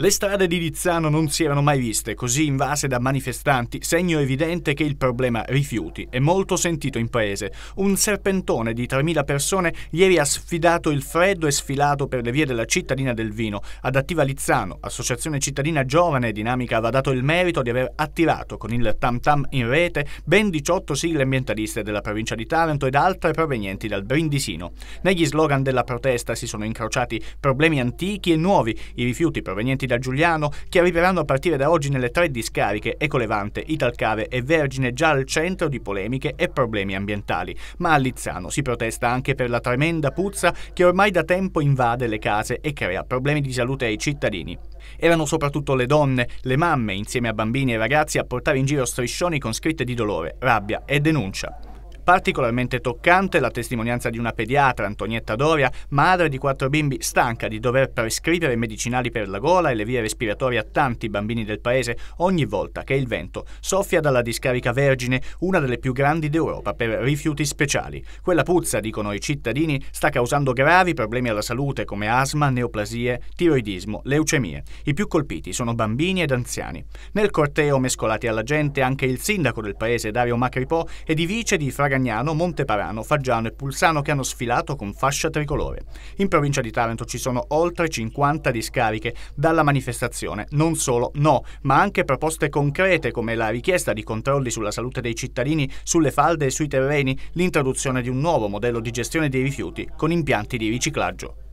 Le strade di Lizzano non si erano mai viste così invase da manifestanti, segno evidente che il problema rifiuti è molto sentito in paese. Un serpentone di 3.000 persone ieri ha sfidato il freddo e sfilato per le vie della cittadina del vino. Ad Attiva Lizzano, associazione cittadina giovane e dinamica, va dato il merito di aver attivato con il tam tam in rete ben 18 sigle ambientaliste della provincia di Taranto ed altre provenienti dal Brindisino. Negli slogan della protesta si sono incrociati problemi antichi e nuovi, i rifiuti provenienti da Giuliano che arriveranno a partire da oggi nelle tre discariche Ecolevante, Italcave e Vergine già al centro di polemiche e problemi ambientali. Ma a Lizzano si protesta anche per la tremenda puzza che ormai da tempo invade le case e crea problemi di salute ai cittadini. Erano soprattutto le donne, le mamme, insieme a bambini e ragazzi, a portare in giro striscioni con scritte di dolore, rabbia e denuncia. Particolarmente toccante la testimonianza di una pediatra, Antonietta Doria, madre di quattro bimbi, stanca di dover prescrivere medicinali per la gola e le vie respiratorie a tanti bambini del paese ogni volta che il vento soffia dalla discarica Vergine, una delle più grandi d'Europa per rifiuti speciali. Quella puzza, dicono i cittadini, sta causando gravi problemi alla salute come asma, neoplasie, tiroidismo, leucemie. I più colpiti sono bambini ed anziani. Nel corteo mescolati alla gente anche il sindaco del paese Dario Macripò ed i vice di Fragan Gragnano, Monteparano, Faggiano e Pulsano che hanno sfilato con fascia tricolore. In provincia di Taranto ci sono oltre 50 discariche dalla manifestazione. Non solo no, ma anche proposte concrete come la richiesta di controlli sulla salute dei cittadini, sulle falde e sui terreni, l'introduzione di un nuovo modello di gestione dei rifiuti con impianti di riciclaggio.